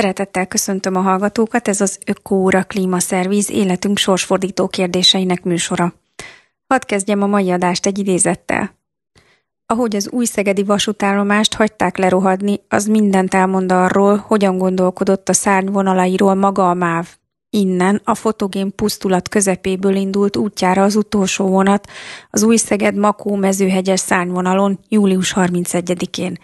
Szeretettel köszöntöm a hallgatókat, ez az Ökóra Klímaszerviz életünk sorsfordító kérdéseinek műsora. Hadd kezdjem a mai adást egy idézettel. Ahogy az új szegedi vasútállomást hagyták lerohadni, az mindent elmond arról, hogyan gondolkodott a szárnyvonalairól maga a MÁV. Innen a fotogén pusztulat közepéből indult útjára az utolsó vonat az új Szeged Makó mezőhegyes szárnyvonalon július 31-én.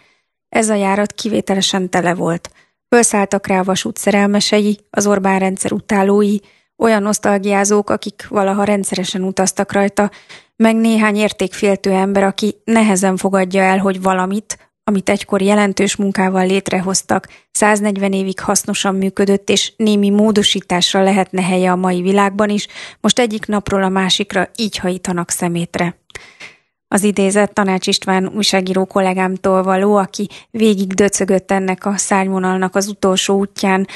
Ez a járat kivételesen tele volt – Fölszálltak rá a vasút szerelmesei, az Orbán rendszer utálói, olyan nosztalgiázók, akik valaha rendszeresen utaztak rajta, meg néhány értékféltő ember, aki nehezen fogadja el, hogy valamit, amit egykor jelentős munkával létrehoztak, 140 évig hasznosan működött, és némi módosításra lehetne helye a mai világban is, most egyik napról a másikra így hajítanak szemétre az idézett Tanács István újságíró kollégámtól való, aki végig döcögött ennek a szárnyvonalnak az utolsó útján,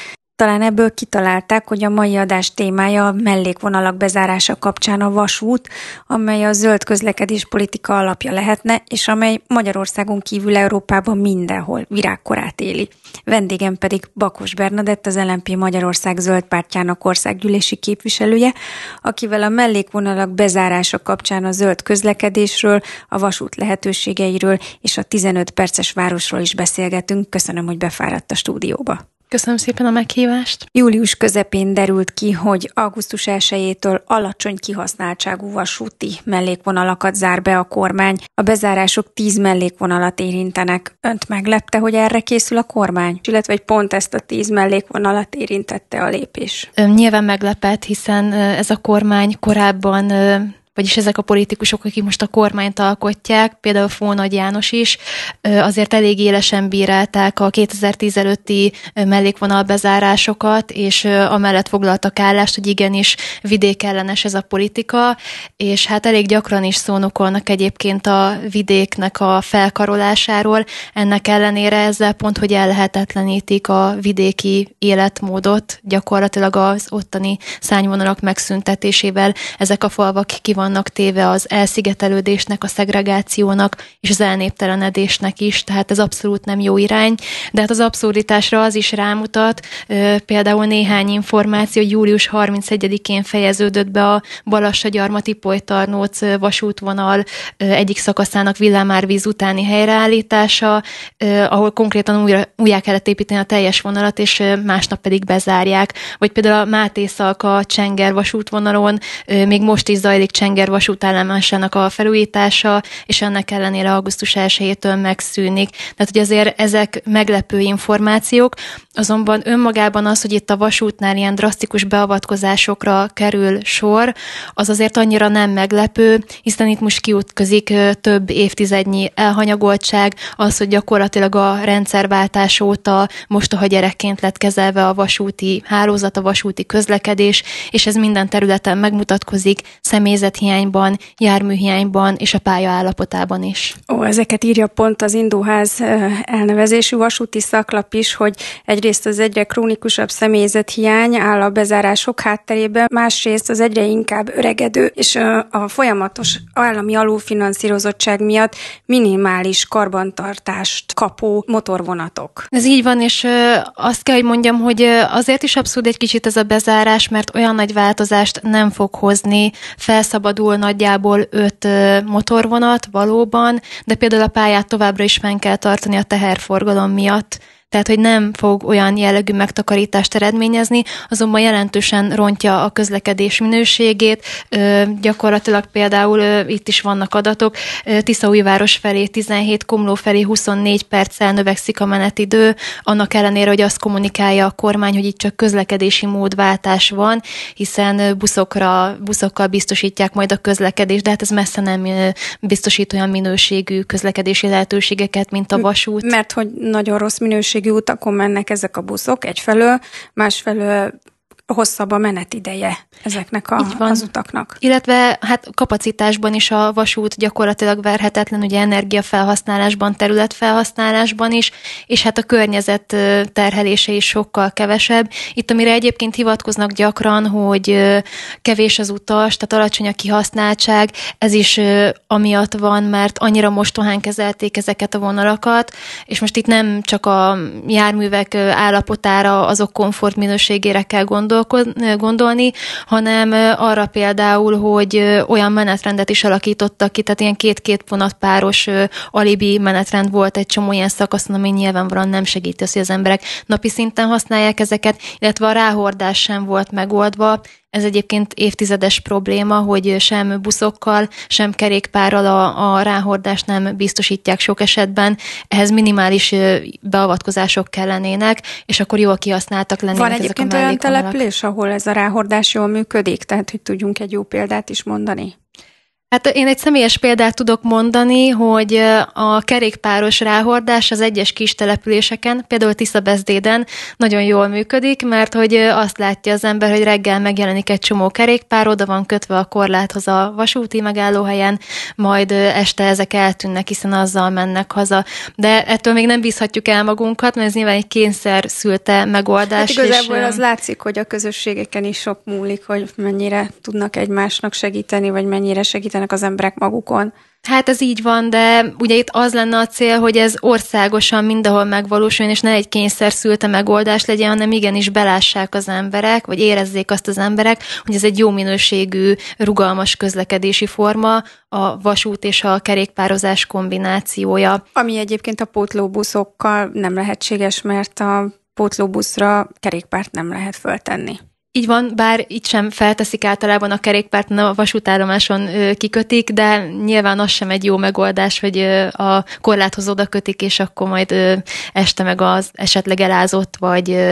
talán ebből kitalálták, hogy a mai adás témája a mellékvonalak bezárása kapcsán a vasút, amely a zöld közlekedés politika alapja lehetne, és amely Magyarországon kívül Európában mindenhol virágkorát éli. Vendégem pedig Bakos Bernadett, az LMP Magyarország zöld pártjának országgyűlési képviselője, akivel a mellékvonalak bezárása kapcsán a zöld közlekedésről, a vasút lehetőségeiről és a 15 perces városról is beszélgetünk. Köszönöm, hogy befáradt a stúdióba. Köszönöm szépen a meghívást. Július közepén derült ki, hogy augusztus 1-től alacsony kihasználtságú vasúti mellékvonalakat zár be a kormány. A bezárások 10 mellékvonalat érintenek. Önt meglepte, hogy erre készül a kormány? Illetve, hogy pont ezt a 10 mellékvonalat érintette a lépés? Nyilván meglepett, hiszen ez a kormány korábban vagyis ezek a politikusok, akik most a kormányt alkotják, például Fónagy János is, azért elég élesen bírálták a 2010 előtti mellékvonal bezárásokat, és amellett foglaltak állást, hogy igenis vidékellenes ez a politika, és hát elég gyakran is szónokolnak egyébként a vidéknek a felkarolásáról, ennek ellenére ezzel pont, hogy ellehetetlenítik a vidéki életmódot, gyakorlatilag az ottani szányvonalak megszüntetésével ezek a falvak ki van vannak téve az elszigetelődésnek, a szegregációnak és az elnéptelenedésnek is, tehát ez abszolút nem jó irány. De hát az abszurditásra az is rámutat, például néhány információ, hogy július 31-én fejeződött be a Balassa-Gyarmati Pojtarnóc vasútvonal egyik szakaszának villámárvíz utáni helyreállítása, ahol konkrétan újra, újjá kellett építeni a teljes vonalat, és másnap pedig bezárják. Vagy például a Máté Szalka Csenger vasútvonalon még most is zajlik Csenger tenger vasútállomásának a felújítása, és ennek ellenére augusztus 1-től megszűnik. Tehát, hogy azért ezek meglepő információk, Azonban önmagában az, hogy itt a vasútnál ilyen drasztikus beavatkozásokra kerül sor, az azért annyira nem meglepő, hiszen itt most kiutközik több évtizednyi elhanyagoltság, az, hogy gyakorlatilag a rendszerváltás óta most, ha gyerekként lett kezelve a vasúti hálózat, a vasúti közlekedés, és ez minden területen megmutatkozik, személyzethiányban, járműhiányban és a pálya állapotában is. Ó, ezeket írja pont az Indóház elnevezésű vasúti szaklap is, hogy egy. Egyrészt az egyre krónikusabb személyzethiány áll a bezárások hátterében, másrészt az egyre inkább öregedő és a folyamatos állami alulfinanszírozottság miatt minimális karbantartást kapó motorvonatok. Ez így van, és azt kell, hogy mondjam, hogy azért is abszurd egy kicsit ez a bezárás, mert olyan nagy változást nem fog hozni, felszabadul nagyjából öt motorvonat valóban, de például a pályát továbbra is fenn kell tartani a teherforgalom miatt tehát hogy nem fog olyan jellegű megtakarítást eredményezni, azonban jelentősen rontja a közlekedés minőségét. Gyakorlatilag például itt is vannak adatok, Tiszaújváros felé 17, Komló felé 24 perccel növekszik a menetidő, annak ellenére, hogy azt kommunikálja a kormány, hogy itt csak közlekedési módváltás van, hiszen buszokra, buszokkal biztosítják majd a közlekedést, de hát ez messze nem biztosít olyan minőségű közlekedési lehetőségeket, mint a vasút. Mert hogy nagyon rossz minőség minőségű utakon mennek ezek a buszok egyfelől, másfelől hosszabb a menetideje ezeknek a, az utaknak. Illetve hát kapacitásban is a vasút gyakorlatilag verhetetlen, ugye energiafelhasználásban, területfelhasználásban is, és hát a környezet terhelése is sokkal kevesebb. Itt, amire egyébként hivatkoznak gyakran, hogy kevés az utas, tehát alacsony a kihasználtság, ez is amiatt van, mert annyira mostohán kezelték ezeket a vonalakat, és most itt nem csak a járművek állapotára, azok komfortminőségére kell gondolni, Eh, gondolni, hanem eh, arra például, hogy eh, olyan menetrendet is alakítottak ki, tehát ilyen két-két vonat páros alibi menetrend volt egy csomó ilyen szakaszon, ami nyilvánvalóan nem segíti azt, hogy az emberek napi szinten használják ezeket, illetve a ráhordás sem volt megoldva, ez egyébként évtizedes probléma, hogy sem buszokkal, sem kerékpárral a, a ráhordást nem biztosítják sok esetben. Ehhez minimális beavatkozások kellenének, és akkor jól kihasználtak lennének Van egyébként ezek a olyan település, ahol ez a ráhordás jól működik, tehát hogy tudjunk egy jó példát is mondani? Hát én egy személyes példát tudok mondani, hogy a kerékpáros ráhordás az egyes kis településeken, például Tiszabezdéden nagyon jól működik, mert hogy azt látja az ember, hogy reggel megjelenik egy csomó kerékpár, oda van kötve a korláthoz a vasúti megállóhelyen, majd este ezek eltűnnek, hiszen azzal mennek haza. De ettől még nem bízhatjuk el magunkat, mert ez nyilván egy kényszer szülte megoldás. Hát igazából és, az látszik, hogy a közösségeken is sok múlik, hogy mennyire tudnak egymásnak segíteni, vagy mennyire segíteni segítenek az emberek magukon. Hát ez így van, de ugye itt az lenne a cél, hogy ez országosan mindenhol megvalósuljon, és ne egy kényszer szülte megoldás legyen, hanem igenis belássák az emberek, vagy érezzék azt az emberek, hogy ez egy jó minőségű, rugalmas közlekedési forma, a vasút és a kerékpározás kombinációja. Ami egyébként a pótlóbuszokkal nem lehetséges, mert a pótlóbuszra kerékpárt nem lehet föltenni. Így van, bár itt sem felteszik általában a kerékpárt, a vasútállomáson kikötik, de nyilván az sem egy jó megoldás, hogy a korláthoz oda kötik, és akkor majd este meg az esetleg elázott vagy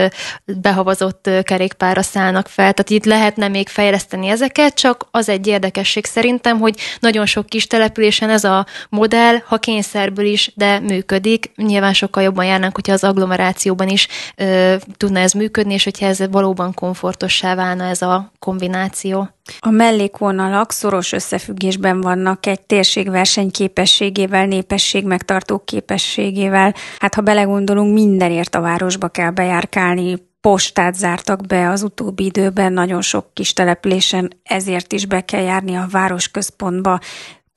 behavazott kerékpára szállnak fel. Tehát itt lehetne még fejleszteni ezeket, csak az egy érdekesség szerintem, hogy nagyon sok kis településen ez a modell, ha kényszerből is, de működik. Nyilván sokkal jobban járnánk, hogyha az agglomerációban is tudna ez működni, és hogyha ez valóban komfortos fontossá válna ez a kombináció? A mellékvonalak szoros összefüggésben vannak egy térség versenyképességével, népesség megtartó képességével. Hát ha belegondolunk, mindenért a városba kell bejárkálni, postát zártak be az utóbbi időben, nagyon sok kis településen ezért is be kell járni a városközpontba,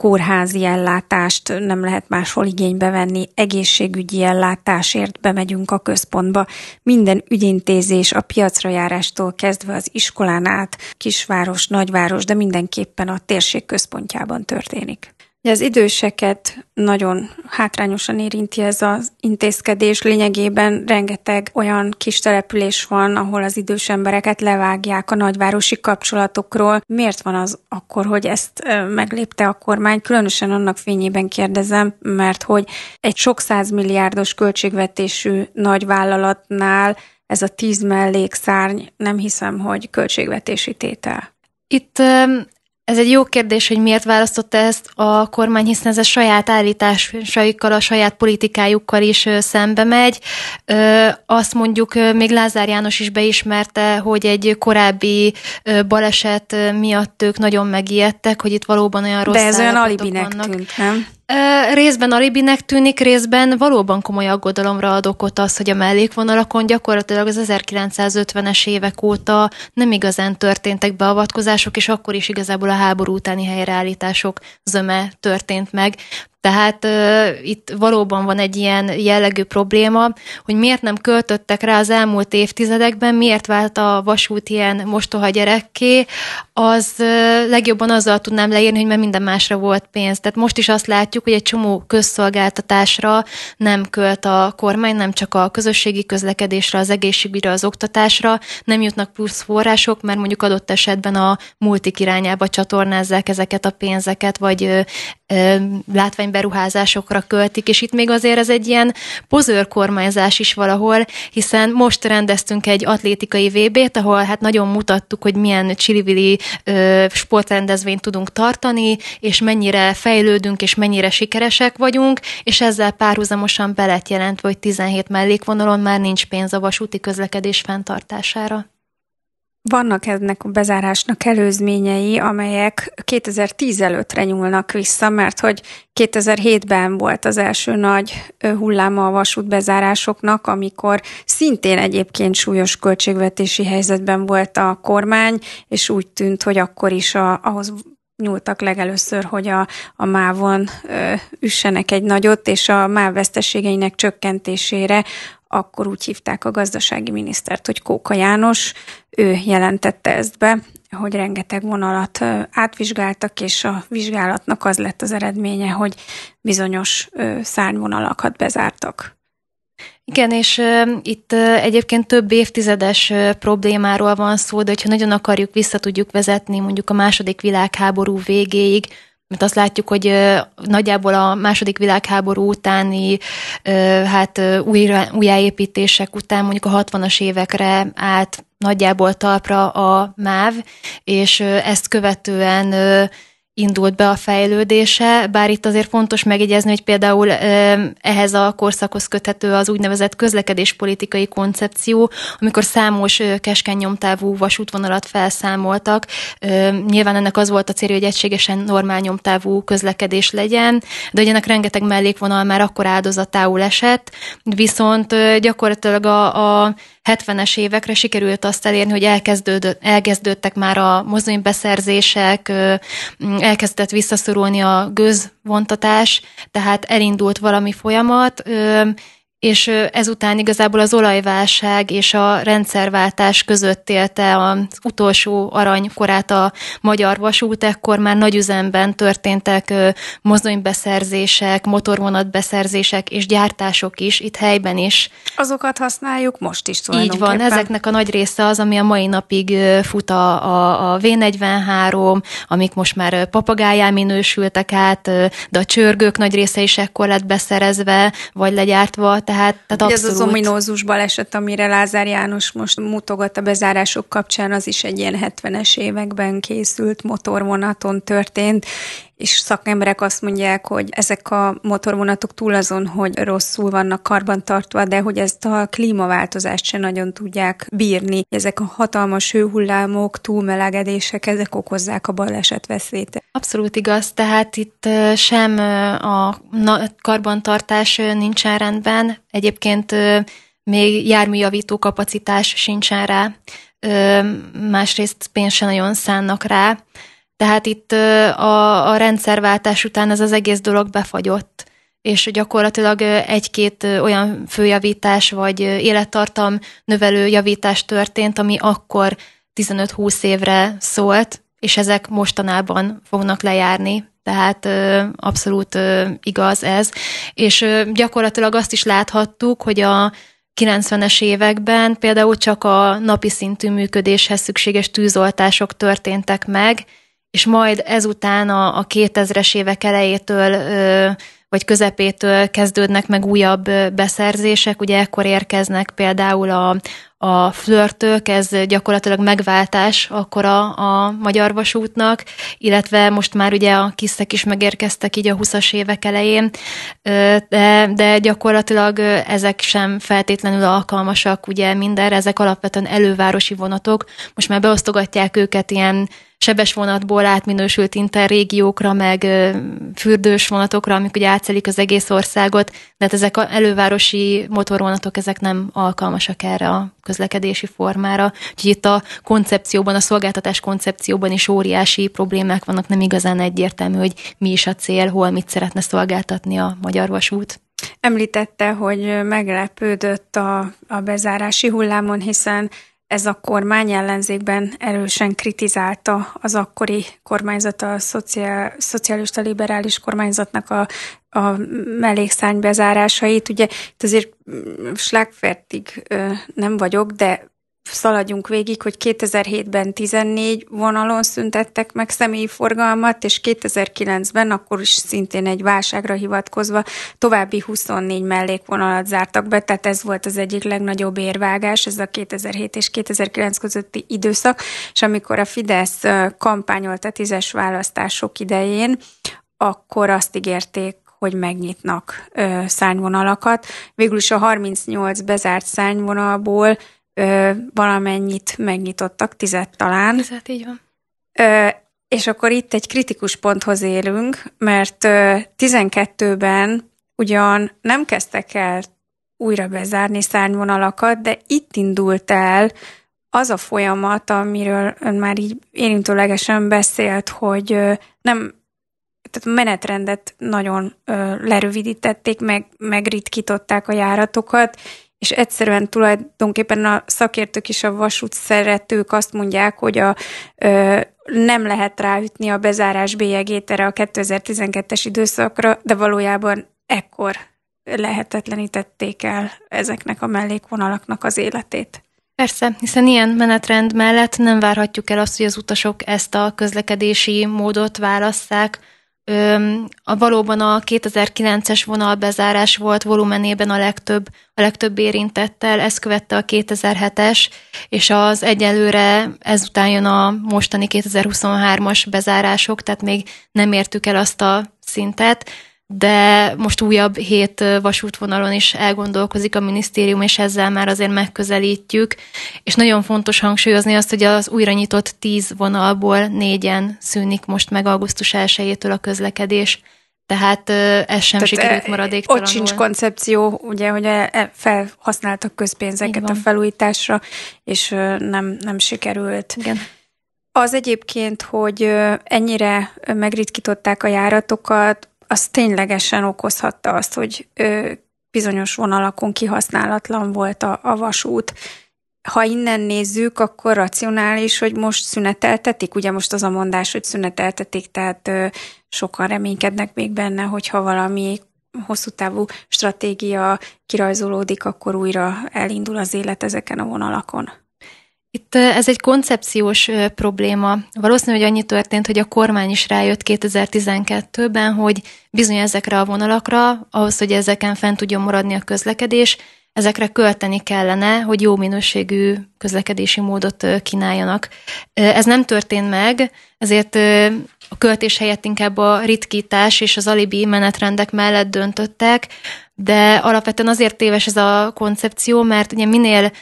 kórházi ellátást nem lehet máshol igénybe venni, egészségügyi ellátásért bemegyünk a központba. Minden ügyintézés a piacra járástól kezdve az iskolán át, kisváros, nagyváros, de mindenképpen a térség központjában történik. Az időseket nagyon hátrányosan érinti ez az intézkedés. Lényegében rengeteg olyan kis település van, ahol az idős embereket levágják a nagyvárosi kapcsolatokról. Miért van az akkor, hogy ezt meglépte a kormány? Különösen annak fényében kérdezem, mert hogy egy sok százmilliárdos költségvetésű nagyvállalatnál ez a tíz mellékszárny nem hiszem, hogy költségvetési tétel. Itt ez egy jó kérdés, hogy miért választotta ezt a kormány, hiszen ez a saját állításaikkal, a saját politikájukkal is szembe megy. Azt mondjuk még Lázár János is beismerte, hogy egy korábbi baleset miatt ők nagyon megijedtek, hogy itt valóban olyan rossz De ez olyan alibinek vannak. tűnt, nem? Részben alibinek tűnik, részben valóban komoly aggodalomra ad okot az, hogy a mellékvonalakon gyakorlatilag az 1950-es évek óta nem igazán történtek beavatkozások, és akkor is igazából a háború utáni helyreállítások zöme történt meg. Tehát ö, itt valóban van egy ilyen jellegű probléma, hogy miért nem költöttek rá az elmúlt évtizedekben, miért vált a vasút ilyen mostoha gyerekké, az ö, legjobban azzal tudnám leírni, hogy mert minden másra volt pénz. Tehát most is azt látjuk, hogy egy csomó közszolgáltatásra nem költ a kormány, nem csak a közösségi közlekedésre, az egészségügyre, az oktatásra, nem jutnak plusz források, mert mondjuk adott esetben a multik irányába csatornázzák ezeket a pénzeket, vagy ö, ö, látvány beruházásokra költik, és itt még azért ez egy ilyen kormányzás is valahol, hiszen most rendeztünk egy atlétikai VB-t, ahol hát nagyon mutattuk, hogy milyen csilivili ö, sportrendezvényt tudunk tartani, és mennyire fejlődünk, és mennyire sikeresek vagyunk, és ezzel párhuzamosan belet jelent, hogy 17 mellékvonalon már nincs pénz a vasúti közlekedés fenntartására. Vannak ennek a bezárásnak előzményei, amelyek 2010 előttre nyúlnak vissza, mert hogy 2007-ben volt az első nagy hulláma a vasút bezárásoknak, amikor szintén egyébként súlyos költségvetési helyzetben volt a kormány, és úgy tűnt, hogy akkor is a, ahhoz nyúltak legelőször, hogy a, a mávon ö, üssenek egy nagyot, és a máv veszteségeinek csökkentésére akkor úgy hívták a gazdasági minisztert, hogy Kóka János, ő jelentette ezt be, hogy rengeteg vonalat átvizsgáltak, és a vizsgálatnak az lett az eredménye, hogy bizonyos szárnyvonalakat bezártak. Igen, és itt egyébként több évtizedes problémáról van szó, de hogyha nagyon akarjuk, vissza tudjuk vezetni mondjuk a második világháború végéig, mert azt látjuk, hogy nagyjából a második világháború utáni hát újra, újjáépítések után mondjuk a 60-as évekre át nagyjából talpra a MÁV, és ezt követően indult be a fejlődése, bár itt azért fontos megjegyezni, hogy például ehhez a korszakhoz köthető az úgynevezett közlekedéspolitikai koncepció, amikor számos keskeny nyomtávú vasútvonalat felszámoltak. Nyilván ennek az volt a célja, hogy egységesen normál nyomtávú közlekedés legyen, de hogy ennek rengeteg mellékvonal már akkor áldozatául esett, viszont gyakorlatilag a, a 70-es évekre sikerült azt elérni, hogy elkezdődtek már a mozdonybeszerzések, elkezdett visszaszorulni a gőzvontatás, tehát elindult valami folyamat, és ezután igazából az olajválság és a rendszerváltás között élte az utolsó aranykorát a magyar vasút, ekkor már nagy üzemben történtek mozdonybeszerzések, motorvonatbeszerzések és gyártások is, itt helyben is. Azokat használjuk most is tulajdonképpen. Így van, ezeknek a nagy része az, ami a mai napig fut a, a, a V43, amik most már papagájá minősültek át, de a csörgők nagy része is ekkor lett beszerezve, vagy legyártva, tehát, tehát abszolút... Ez az ominózus baleset, amire Lázár János most mutogat a bezárások kapcsán, az is egy ilyen 70-es években készült motorvonaton történt, és szakemberek azt mondják, hogy ezek a motorvonatok túl azon, hogy rosszul vannak karbantartva, de hogy ezt a klímaváltozást se nagyon tudják bírni. Ezek a hatalmas hőhullámok, túlmelegedések, ezek okozzák a baleset veszélyt. Abszolút igaz, tehát itt sem a karbantartás nincsen rendben, egyébként még járműjavító kapacitás sincsen rá, másrészt pénzt se nagyon szánnak rá, tehát itt a, a rendszerváltás után ez az egész dolog befagyott, és gyakorlatilag egy-két olyan főjavítás vagy élettartam növelő javítás történt, ami akkor 15-20 évre szólt, és ezek mostanában fognak lejárni. Tehát ö, abszolút ö, igaz ez. És ö, gyakorlatilag azt is láthattuk, hogy a 90-es években például csak a napi szintű működéshez szükséges tűzoltások történtek meg, és majd ezután a, a 2000-es évek elejétől ö, vagy közepétől kezdődnek meg újabb beszerzések, ugye ekkor érkeznek például a, a flörtök, ez gyakorlatilag megváltás akkor a, a magyar vasútnak, illetve most már ugye a kiszek is megérkeztek így a 20-as évek elején, de, de gyakorlatilag ezek sem feltétlenül alkalmasak ugye mindenre, ezek alapvetően elővárosi vonatok, most már beosztogatják őket ilyen sebes vonatból átminősült interrégiókra, meg fürdős vonatokra, amik ugye átszelik az egész országot, de hát ezek elővárosi motorvonatok, ezek nem alkalmasak erre a közlekedési formára. Úgyhogy itt a koncepcióban, a szolgáltatás koncepcióban is óriási problémák vannak, nem igazán egyértelmű, hogy mi is a cél, hol mit szeretne szolgáltatni a Magyar Vasút. Említette, hogy meglepődött a, a bezárási hullámon, hiszen ez a kormány ellenzékben erősen kritizálta az akkori kormányzat, a szociál, szocialista liberális kormányzatnak a, a mellékszány bezárásait. Ugye itt azért mm, slágfertig nem vagyok, de szaladjunk végig, hogy 2007-ben 14 vonalon szüntettek meg személyi forgalmat, és 2009-ben akkor is szintén egy válságra hivatkozva további 24 mellékvonalat zártak be, tehát ez volt az egyik legnagyobb érvágás, ez a 2007 és 2009 közötti időszak, és amikor a Fidesz kampányolt a tízes választások idején, akkor azt ígérték, hogy megnyitnak ö, szányvonalakat. Végül is a 38 bezárt szányvonalból ö, valamennyit megnyitottak, tizet talán. Tizet, így van. Ö, és akkor itt egy kritikus ponthoz élünk, mert ö, 12-ben ugyan nem kezdtek el újra bezárni szárnyvonalakat, de itt indult el az a folyamat, amiről ön már így érintőlegesen beszélt, hogy nem, tehát a menetrendet nagyon lerövidítették, meg, megritkították a járatokat, és egyszerűen tulajdonképpen a szakértők is, a vasút szeretők azt mondják, hogy a, ö, nem lehet ráütni a bezárás bélyegét erre a 2012-es időszakra, de valójában ekkor lehetetlenítették el ezeknek a mellékvonalaknak az életét. Persze, hiszen ilyen menetrend mellett nem várhatjuk el azt, hogy az utasok ezt a közlekedési módot válasszák, a valóban a 2009-es vonal bezárás volt volumenében a legtöbb, a legtöbb érintettel, ezt követte a 2007-es, és az egyelőre ezután jön a mostani 2023-as bezárások, tehát még nem értük el azt a szintet de most újabb hét vasútvonalon is elgondolkozik a minisztérium, és ezzel már azért megközelítjük. És nagyon fontos hangsúlyozni azt, hogy az újra nyitott tíz vonalból négyen szűnik most meg augusztus 1 a közlekedés. Tehát ez sem Tehát sikerült maradéktalanul. Ott sincs koncepció, ugye, hogy e, e, felhasználtak közpénzeket a felújításra, és nem, nem sikerült. Igen. Az egyébként, hogy ennyire megritkították a járatokat, az ténylegesen okozhatta azt, hogy ö, bizonyos vonalakon kihasználatlan volt a, a vasút. Ha innen nézzük, akkor racionális, hogy most szüneteltetik. Ugye most az a mondás, hogy szüneteltetik, tehát ö, sokan reménykednek még benne, hogyha valami hosszú távú stratégia kirajzolódik, akkor újra elindul az élet ezeken a vonalakon. Itt ez egy koncepciós probléma. Valószínű, hogy annyi történt, hogy a kormány is rájött 2012-ben, hogy bizony ezekre a vonalakra, ahhoz, hogy ezeken fent tudjon maradni a közlekedés, ezekre költeni kellene, hogy jó minőségű közlekedési módot kínáljanak. Ez nem történt meg, ezért a költés helyett inkább a ritkítás és az alibi menetrendek mellett döntöttek, de alapvetően azért téves ez a koncepció, mert ugye minél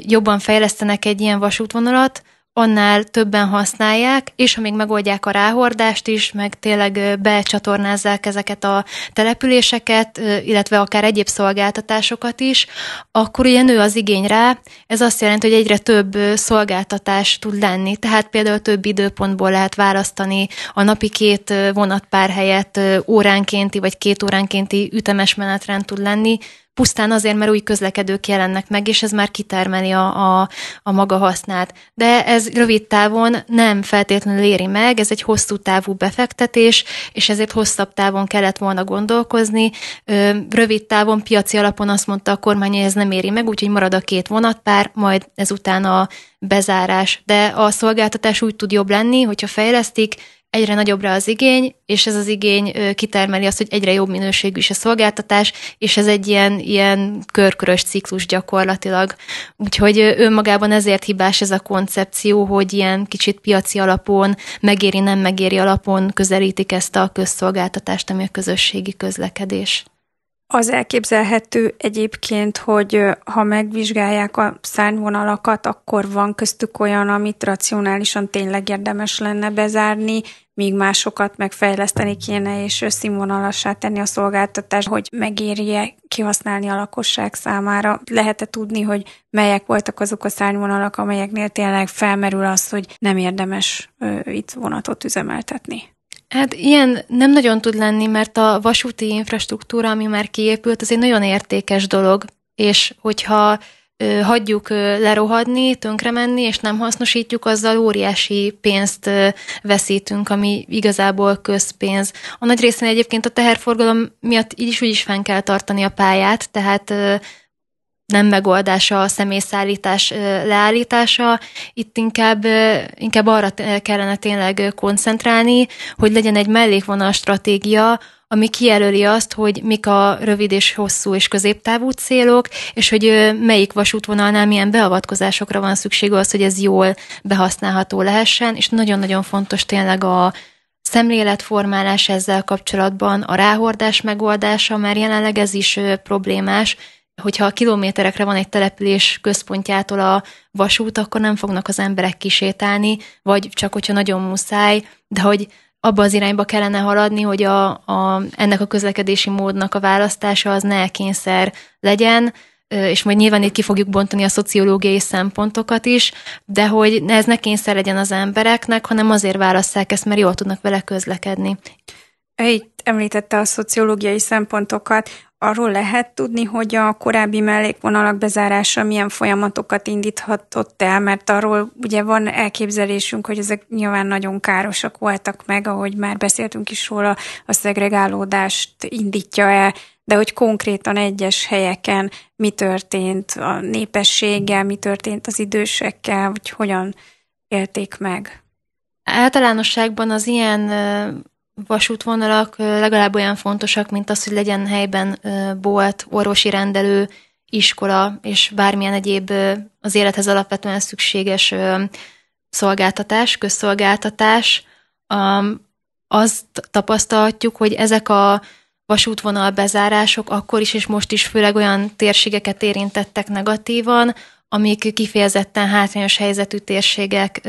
jobban fejlesztenek egy ilyen vasútvonalat, annál többen használják, és ha még megoldják a ráhordást is, meg tényleg becsatornázzák ezeket a településeket, illetve akár egyéb szolgáltatásokat is, akkor ugye nő az igény rá, ez azt jelenti, hogy egyre több szolgáltatás tud lenni, tehát például több időpontból lehet választani a napi két vonatpár helyett óránkénti vagy két óránkénti ütemes menetrend tud lenni, pusztán azért, mert új közlekedők jelennek meg, és ez már kitermeli a, a, a maga hasznát. De ez rövid távon nem feltétlenül éri meg, ez egy hosszú távú befektetés, és ezért hosszabb távon kellett volna gondolkozni. Rövid távon, piaci alapon azt mondta a kormány, hogy ez nem éri meg, úgyhogy marad a két vonatpár, majd ezután a bezárás. De a szolgáltatás úgy tud jobb lenni, hogyha fejlesztik, egyre nagyobbra az igény, és ez az igény kitermeli azt, hogy egyre jobb minőségű is a szolgáltatás, és ez egy ilyen, ilyen körkörös ciklus gyakorlatilag. Úgyhogy önmagában ezért hibás ez a koncepció, hogy ilyen kicsit piaci alapon, megéri, nem megéri alapon közelítik ezt a közszolgáltatást, ami a közösségi közlekedés. Az elképzelhető egyébként, hogy ha megvizsgálják a szárnyvonalakat, akkor van köztük olyan, amit racionálisan tényleg érdemes lenne bezárni, míg másokat megfejleszteni kéne és színvonalassá tenni a szolgáltatást, hogy megérje kihasználni a lakosság számára. Lehet-e tudni, hogy melyek voltak azok a szárnyvonalak, amelyeknél tényleg felmerül az, hogy nem érdemes itt vonatot üzemeltetni? Hát ilyen nem nagyon tud lenni, mert a vasúti infrastruktúra, ami már kiépült, az egy nagyon értékes dolog, és hogyha ö, hagyjuk ö, lerohadni, tönkremenni, és nem hasznosítjuk, azzal óriási pénzt ö, veszítünk, ami igazából közpénz. A nagy részén egyébként a teherforgalom miatt így is úgy is fenn kell tartani a pályát, tehát ö, nem megoldása a személyszállítás leállítása, itt inkább, inkább arra kellene tényleg koncentrálni, hogy legyen egy mellékvonal stratégia, ami kijelöli azt, hogy mik a rövid és hosszú és középtávú célok, és hogy melyik vasútvonalnál milyen beavatkozásokra van szükség az, hogy ez jól behasználható lehessen, és nagyon-nagyon fontos tényleg a szemléletformálás ezzel kapcsolatban, a ráhordás megoldása, mert jelenleg ez is problémás, hogyha a kilométerekre van egy település központjától a vasút, akkor nem fognak az emberek kisétálni, vagy csak hogyha nagyon muszáj, de hogy abba az irányba kellene haladni, hogy a, a, ennek a közlekedési módnak a választása az ne kényszer legyen, és majd nyilván itt ki fogjuk bontani a szociológiai szempontokat is, de hogy ez ne kényszer legyen az embereknek, hanem azért válasszák ezt, mert jól tudnak vele közlekedni. Egy említette a szociológiai szempontokat. Arról lehet tudni, hogy a korábbi mellékvonalak bezárása milyen folyamatokat indíthatott el, mert arról ugye van elképzelésünk, hogy ezek nyilván nagyon károsak voltak meg, ahogy már beszéltünk is róla, a szegregálódást indítja el, de hogy konkrétan egyes helyeken mi történt a népességgel, mi történt az idősekkel, hogy hogyan élték meg. Általánosságban az ilyen vasútvonalak legalább olyan fontosak, mint az, hogy legyen helyben bolt, orvosi rendelő, iskola és bármilyen egyéb az élethez alapvetően szükséges szolgáltatás, közszolgáltatás. Azt tapasztalhatjuk, hogy ezek a vasútvonal bezárások akkor is és most is főleg olyan térségeket érintettek negatívan, amik kifejezetten hátrányos helyzetű térségek,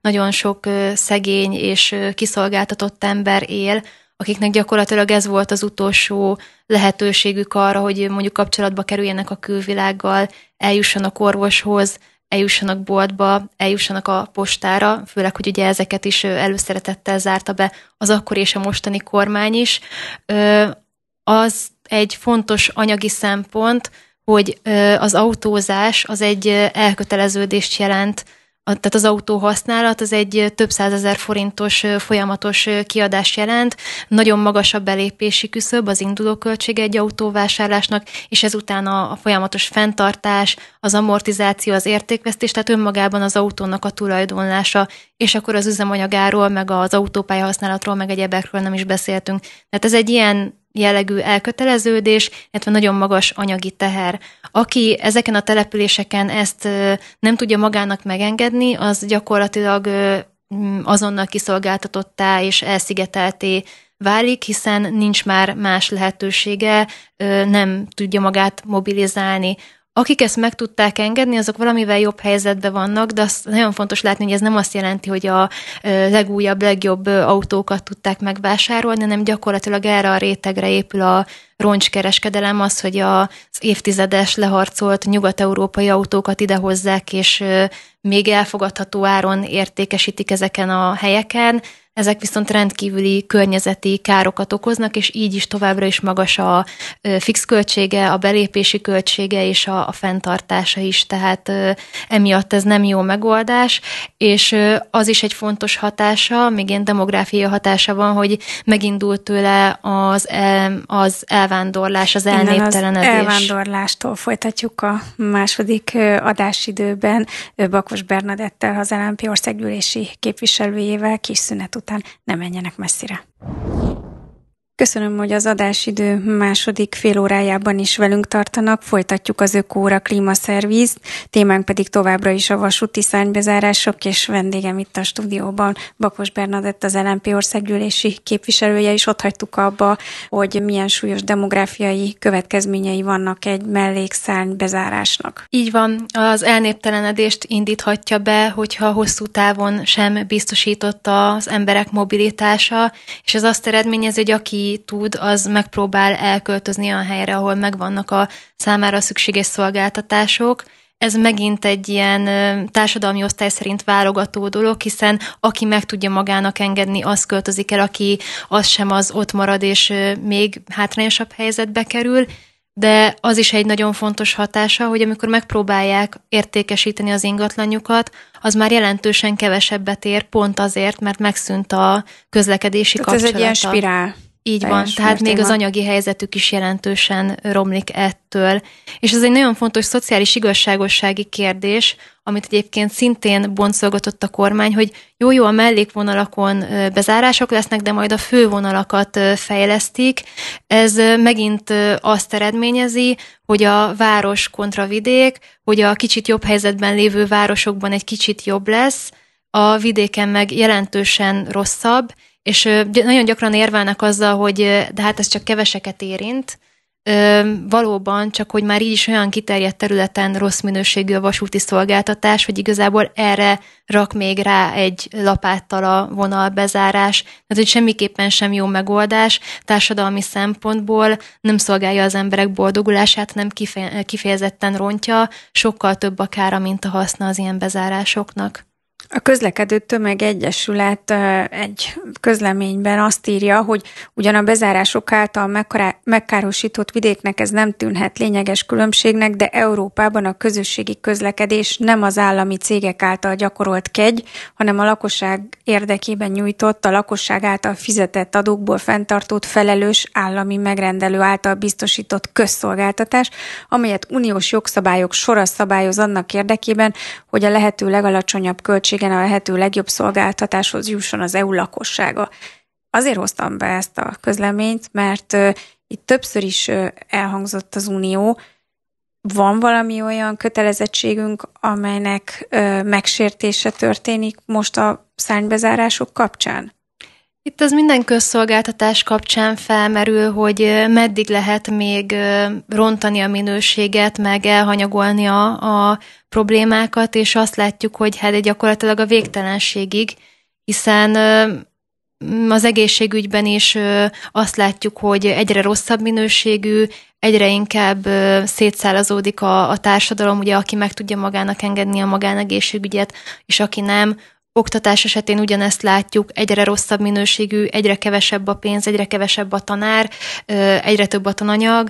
nagyon sok szegény és kiszolgáltatott ember él, akiknek gyakorlatilag ez volt az utolsó lehetőségük arra, hogy mondjuk kapcsolatba kerüljenek a külvilággal, eljussanak orvoshoz, eljussanak boltba, eljussanak a postára, főleg, hogy ugye ezeket is előszeretettel zárta be az akkor és a mostani kormány is. Az egy fontos anyagi szempont, hogy az autózás az egy elköteleződést jelent, tehát az autó használat az egy több százezer forintos folyamatos kiadás jelent, nagyon magas a belépési küszöb, az induló egy autóvásárlásnak, és ezután a, a folyamatos fenntartás, az amortizáció, az értékvesztés, tehát önmagában az autónak a tulajdonlása, és akkor az üzemanyagáról, meg az autópálya használatról, meg egyebekről nem is beszéltünk. Tehát ez egy ilyen jellegű elköteleződés, illetve nagyon magas anyagi teher. Aki ezeken a településeken ezt nem tudja magának megengedni, az gyakorlatilag azonnal kiszolgáltatottá és elszigetelté válik, hiszen nincs már más lehetősége, nem tudja magát mobilizálni akik ezt meg tudták engedni, azok valamivel jobb helyzetben vannak, de azt nagyon fontos látni, hogy ez nem azt jelenti, hogy a legújabb, legjobb autókat tudták megvásárolni, hanem gyakorlatilag erre a rétegre épül a roncskereskedelem az, hogy az évtizedes leharcolt nyugat-európai autókat idehozzák, és még elfogadható áron értékesítik ezeken a helyeken, ezek viszont rendkívüli környezeti károkat okoznak, és így is továbbra is magas a fix költsége, a belépési költsége és a, a fenntartása is, tehát emiatt ez nem jó megoldás, és az is egy fontos hatása, még ilyen demográfia hatása van, hogy megindult tőle az, az elvándorlás, az elnéptelenedés. Az elvándorlástól folytatjuk a második adásidőben Bakos Bernadettel, az LNP országgyűlési képviselőjével kis szünet után ne menjenek messzire. Köszönöm, hogy az adásidő második fél órájában is velünk tartanak. Folytatjuk az Ökóra klímaszervizt, témánk pedig továbbra is a vasúti szárnybezárások, és vendégem itt a stúdióban Bakos Bernadett, az LNP országgyűlési képviselője, és ott hagytuk abba, hogy milyen súlyos demográfiai következményei vannak egy mellékszárnybezárásnak. Így van, az elnéptelenedést indíthatja be, hogyha hosszú távon sem biztosította az emberek mobilitása, és ez azt eredményez, hogy aki tud, az megpróbál elköltözni a helyre, ahol megvannak a számára szükséges szolgáltatások, ez megint egy ilyen társadalmi osztály szerint válogató dolog, hiszen aki meg tudja magának engedni, az költözik el, aki az sem az ott marad, és még hátrányosabb helyzetbe kerül, de az is egy nagyon fontos hatása, hogy amikor megpróbálják értékesíteni az ingatlanjukat, az már jelentősen kevesebbet ér, pont azért, mert megszűnt a közlekedési Tehát kapcsolata. ez egy ilyen spirál. Így van, tehát mértékben. még az anyagi helyzetük is jelentősen romlik ettől. És ez egy nagyon fontos szociális igazságossági kérdés, amit egyébként szintén boncolgatott a kormány, hogy jó-jó a mellékvonalakon bezárások lesznek, de majd a fővonalakat fejlesztik. Ez megint azt eredményezi, hogy a város kontra vidék, hogy a kicsit jobb helyzetben lévő városokban egy kicsit jobb lesz, a vidéken meg jelentősen rosszabb, és nagyon gyakran érvelnek azzal, hogy de hát ez csak keveseket érint, valóban, csak hogy már így is olyan kiterjedt területen rossz minőségű a vasúti szolgáltatás, hogy igazából erre rak még rá egy lapáttal a vonalbezárás, Ez egy semmiképpen sem jó megoldás, társadalmi szempontból nem szolgálja az emberek boldogulását, nem kifejezetten rontja, sokkal több a kára, mint a haszna az ilyen bezárásoknak. A közlekedő tömeg egyesület egy közleményben azt írja, hogy ugyan a bezárások által megkárosított vidéknek ez nem tűnhet lényeges különbségnek, de Európában a közösségi közlekedés nem az állami cégek által gyakorolt kegy, hanem a lakosság érdekében nyújtott, a lakosság által fizetett adókból fenntartott felelős állami megrendelő által biztosított közszolgáltatás, amelyet uniós jogszabályok sora szabályoz annak érdekében, hogy a lehető legalacsonyabb költség igen a lehető legjobb szolgáltatáshoz jusson az EU lakossága. Azért hoztam be ezt a közleményt, mert itt többször is elhangzott az Unió, van valami olyan kötelezettségünk, amelynek megsértése történik most a szárnybezárások kapcsán? Itt az minden közszolgáltatás kapcsán felmerül, hogy meddig lehet még rontani a minőséget, meg elhanyagolni a, a problémákat, és azt látjuk, hogy hát gyakorlatilag a végtelenségig, hiszen az egészségügyben is azt látjuk, hogy egyre rosszabb minőségű, egyre inkább szétszálazódik a, a társadalom, ugye aki meg tudja magának engedni a magánegészségügyet, és aki nem, Oktatás esetén ugyanezt látjuk, egyre rosszabb minőségű, egyre kevesebb a pénz, egyre kevesebb a tanár, egyre több a tananyag.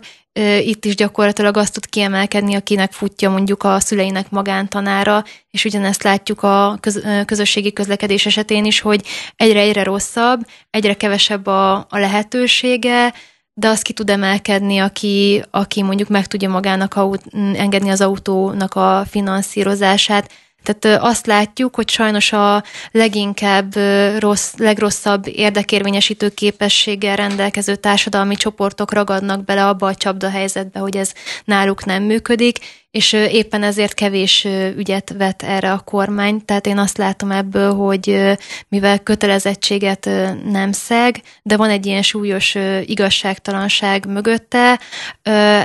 Itt is gyakorlatilag azt tud kiemelkedni, akinek futja mondjuk a szüleinek magántanára, és ugyanezt látjuk a közösségi közlekedés esetén is, hogy egyre-egyre rosszabb, egyre kevesebb a, a lehetősége, de az ki tud emelkedni, aki, aki mondjuk meg tudja magának aut- engedni az autónak a finanszírozását, tehát azt látjuk, hogy sajnos a leginkább rossz, legrosszabb érdekérvényesítő képességgel rendelkező társadalmi csoportok ragadnak bele abba a csapda helyzetbe, hogy ez náluk nem működik, és éppen ezért kevés ügyet vet erre a kormány. Tehát én azt látom ebből, hogy mivel kötelezettséget nem szeg, de van egy ilyen súlyos igazságtalanság mögötte,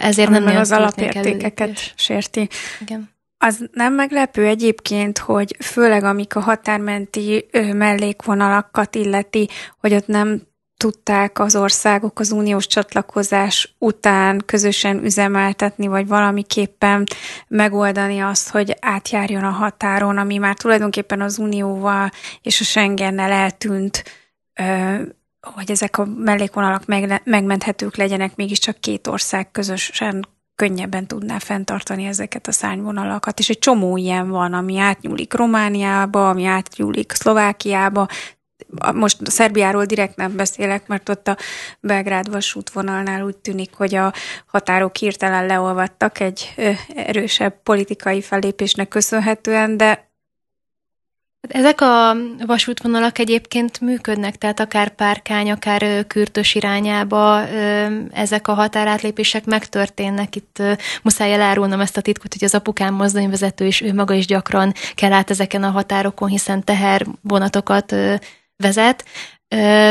ezért Ami nem nagyon az alapértékeket sérti. Igen. Az nem meglepő egyébként, hogy főleg amik a határmenti mellékvonalakat illeti, hogy ott nem tudták az országok az uniós csatlakozás után közösen üzemeltetni, vagy valamiképpen megoldani azt, hogy átjárjon a határon, ami már tulajdonképpen az unióval és a Schengennel eltűnt, hogy ezek a mellékvonalak megmenthetők legyenek mégiscsak két ország közösen könnyebben tudná fenntartani ezeket a szárnyvonalakat, és egy csomó ilyen van, ami átnyúlik Romániába, ami átnyúlik Szlovákiába, most a Szerbiáról direkt nem beszélek, mert ott a Belgrád vasútvonalnál úgy tűnik, hogy a határok hirtelen leolvadtak egy erősebb politikai felépésnek köszönhetően, de Hát ezek a vasútvonalak egyébként működnek, tehát akár Párkány, akár Kürtös irányába ezek a határátlépések megtörténnek. Itt muszáj elárulnom ezt a titkot, hogy az apukám mozdonyvezető, és ő maga is gyakran kell át ezeken a határokon, hiszen teher vonatokat vezet.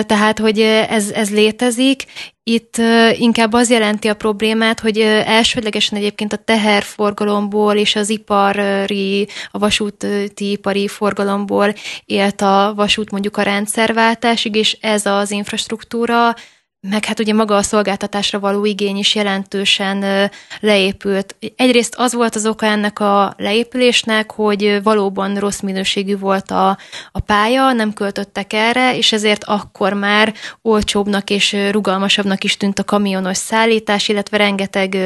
Tehát, hogy ez, ez létezik. Itt inkább az jelenti a problémát, hogy elsődlegesen egyébként a teherforgalomból és az ipari, a vasúti ipari forgalomból élt a vasút mondjuk a rendszerváltásig, és ez az infrastruktúra meg hát ugye maga a szolgáltatásra való igény is jelentősen leépült. Egyrészt az volt az oka ennek a leépülésnek, hogy valóban rossz minőségű volt a, a pálya, nem költöttek erre, és ezért akkor már olcsóbbnak és rugalmasabbnak is tűnt a kamionos szállítás, illetve rengeteg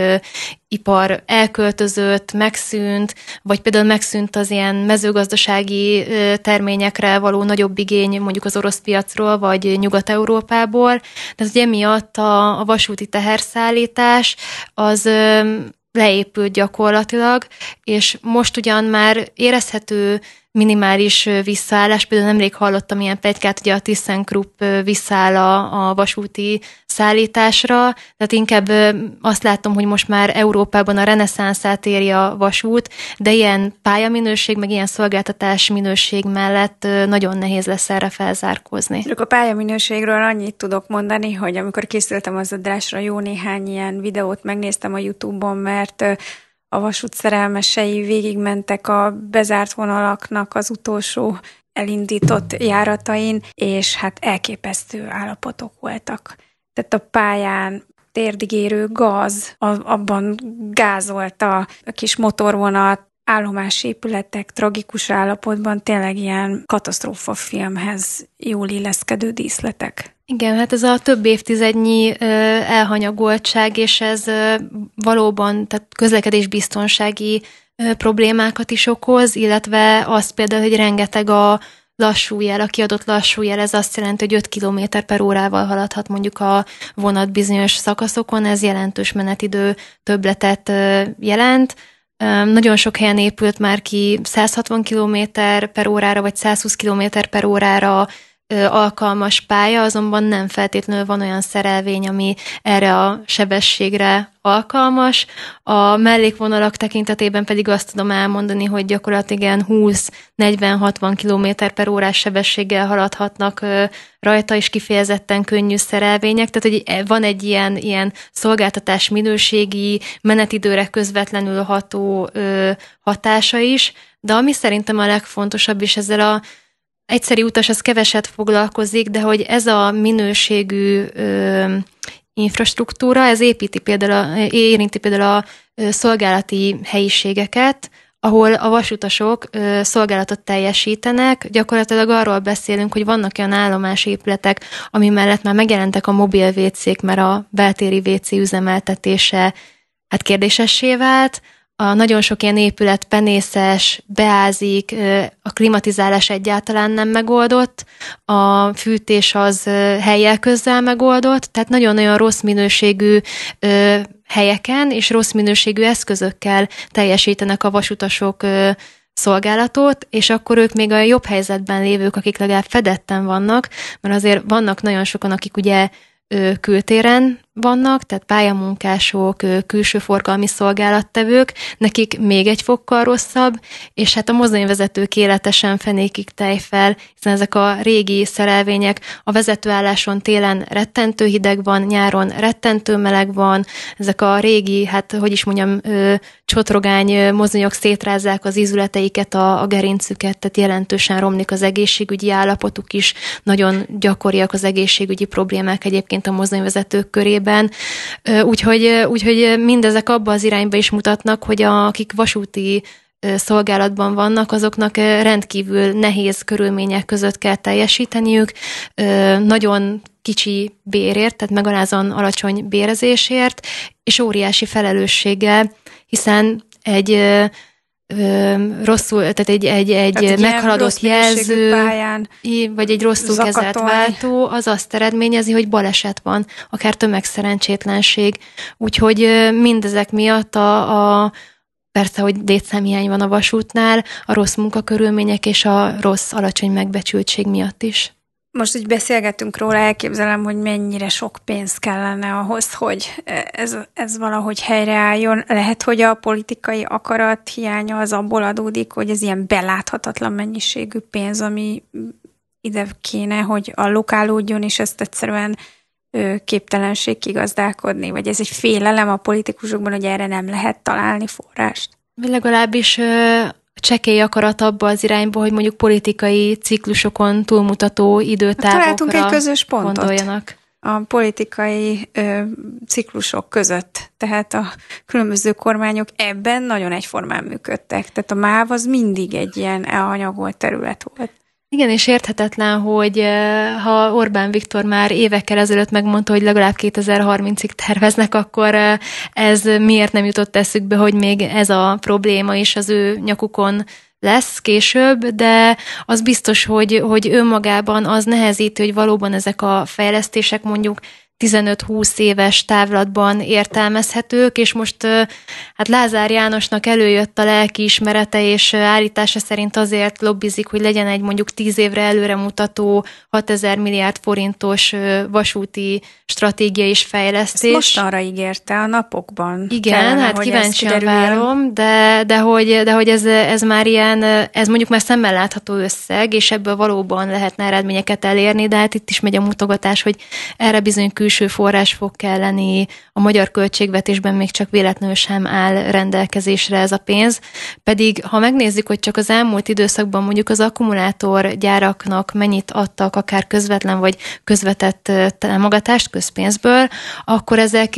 ipar elköltözött, megszűnt, vagy például megszűnt az ilyen mezőgazdasági terményekre való nagyobb igény mondjuk az orosz piacról, vagy Nyugat-Európából. De ugye miatt a, a vasúti teherszállítás az leépült gyakorlatilag, és most ugyan már érezhető minimális visszaállás. Például nemrég hallottam ilyen pegykát, ugye a Tiszenkrupp visszáll a, a vasúti szállításra, tehát inkább azt látom, hogy most már Európában a reneszánszát éri a vasút, de ilyen pályaminőség, meg ilyen szolgáltatás minőség mellett nagyon nehéz lesz erre felzárkózni. Csak a pályaminőségről annyit tudok mondani, hogy amikor készültem az adásra, jó néhány ilyen videót megnéztem a Youtube-on, mert a vasút szerelmesei végigmentek a bezárt vonalaknak az utolsó elindított járatain, és hát elképesztő állapotok voltak tehát a pályán térdigérő gaz, a, abban gázolt a kis motorvonat, állomásépületek tragikus állapotban tényleg ilyen katasztrófa filmhez jól illeszkedő díszletek. Igen, hát ez a több évtizednyi elhanyagoltság, és ez valóban tehát közlekedésbiztonsági problémákat is okoz, illetve az például, hogy rengeteg a lassú jel, a kiadott lassú jel, ez azt jelenti, hogy 5 km per órával haladhat mondjuk a vonat bizonyos szakaszokon, ez jelentős menetidő többletet jelent. Nagyon sok helyen épült már ki 160 km per órára, vagy 120 km per órára alkalmas pálya, azonban nem feltétlenül van olyan szerelvény, ami erre a sebességre alkalmas. A mellékvonalak tekintetében pedig azt tudom elmondani, hogy gyakorlatilag 20-40-60 km per órás sebességgel haladhatnak rajta, és kifejezetten könnyű szerelvények. Tehát, hogy e, van egy ilyen, ilyen szolgáltatás minőségi, menetidőre közvetlenül ható hatása is, de ami szerintem a legfontosabb, és ezzel a egyszerű utas az keveset foglalkozik, de hogy ez a minőségű ö, infrastruktúra, ez építi például, érinti például a szolgálati helyiségeket, ahol a vasutasok ö, szolgálatot teljesítenek. Gyakorlatilag arról beszélünk, hogy vannak olyan épületek, ami mellett már megjelentek a mobil WC-k, mert a beltéri WC üzemeltetése hát kérdésessé vált, a nagyon sok ilyen épület penészes, beázik, a klimatizálás egyáltalán nem megoldott, a fűtés az helyek közzel megoldott, tehát nagyon-nagyon rossz minőségű helyeken és rossz minőségű eszközökkel teljesítenek a vasutasok szolgálatot, és akkor ők még a jobb helyzetben lévők, akik legalább fedetten vannak, mert azért vannak nagyon sokan, akik ugye kültéren vannak, tehát pályamunkások, külső forgalmi szolgálattevők, nekik még egy fokkal rosszabb, és hát a mozdonyvezetők életesen sem tej fel, hiszen ezek a régi szerelvények a vezetőálláson télen rettentő hideg van, nyáron rettentő meleg van, ezek a régi, hát hogy is mondjam, csotrogány mozdonyok szétrázzák az ízületeiket, a, a gerincüket, tehát jelentősen romlik az egészségügyi állapotuk is, nagyon gyakoriak az egészségügyi problémák egyébként a mozdonyvezetők körében, esetében, úgyhogy, úgyhogy mindezek abba az irányba is mutatnak, hogy a, akik vasúti szolgálatban vannak, azoknak rendkívül nehéz körülmények között kell teljesíteniük, nagyon kicsi bérért, tehát megalázan alacsony bérezésért, és óriási felelősséggel, hiszen egy rosszul, tehát egy, egy, egy, tehát egy meghaladott jelző, pályán vagy egy rosszul zakatolni. kezelt váltó, az azt eredményezi, hogy baleset van, akár tömegszerencsétlenség. Úgyhogy mindezek miatt a, a persze, hogy létszámhiány van a vasútnál, a rossz munkakörülmények és a rossz alacsony megbecsültség miatt is most hogy beszélgetünk róla, elképzelem, hogy mennyire sok pénz kellene ahhoz, hogy ez, ez valahogy helyreálljon. Lehet, hogy a politikai akarat hiánya az abból adódik, hogy ez ilyen beláthatatlan mennyiségű pénz, ami ide kéne, hogy allokálódjon, és ezt egyszerűen képtelenség kigazdálkodni, vagy ez egy félelem a politikusokban, hogy erre nem lehet találni forrást? Legalábbis csekély akarat abba az irányba, hogy mondjuk politikai ciklusokon túlmutató időtávokra hát egy közös pontot. gondoljanak a politikai ö, ciklusok között. Tehát a különböző kormányok ebben nagyon egyformán működtek. Tehát a MÁV az mindig egy ilyen elhanyagolt terület volt. Igen, és érthetetlen, hogy ha Orbán Viktor már évekkel ezelőtt megmondta, hogy legalább 2030-ig terveznek, akkor ez miért nem jutott eszükbe, hogy még ez a probléma is az ő nyakukon lesz később, de az biztos, hogy, hogy önmagában az nehezíti, hogy valóban ezek a fejlesztések mondjuk 15-20 éves távlatban értelmezhetők, és most hát Lázár Jánosnak előjött a lelki ismerete, és állítása szerint azért lobbizik, hogy legyen egy mondjuk 10 évre előre mutató 6000 milliárd forintos vasúti stratégia és fejlesztés. Ezt arra ígérte a napokban. Igen, kellene, hát kíváncsian várom, de, de hogy, de hogy ez, ez már ilyen, ez mondjuk már szemmel látható összeg, és ebből valóban lehetne eredményeket elérni, de hát itt is megy a mutogatás, hogy erre bizony külső külső forrás fog kelleni, a magyar költségvetésben még csak véletlenül sem áll rendelkezésre ez a pénz. Pedig ha megnézzük, hogy csak az elmúlt időszakban mondjuk az akkumulátor gyáraknak mennyit adtak akár közvetlen vagy közvetett támogatást közpénzből, akkor ezek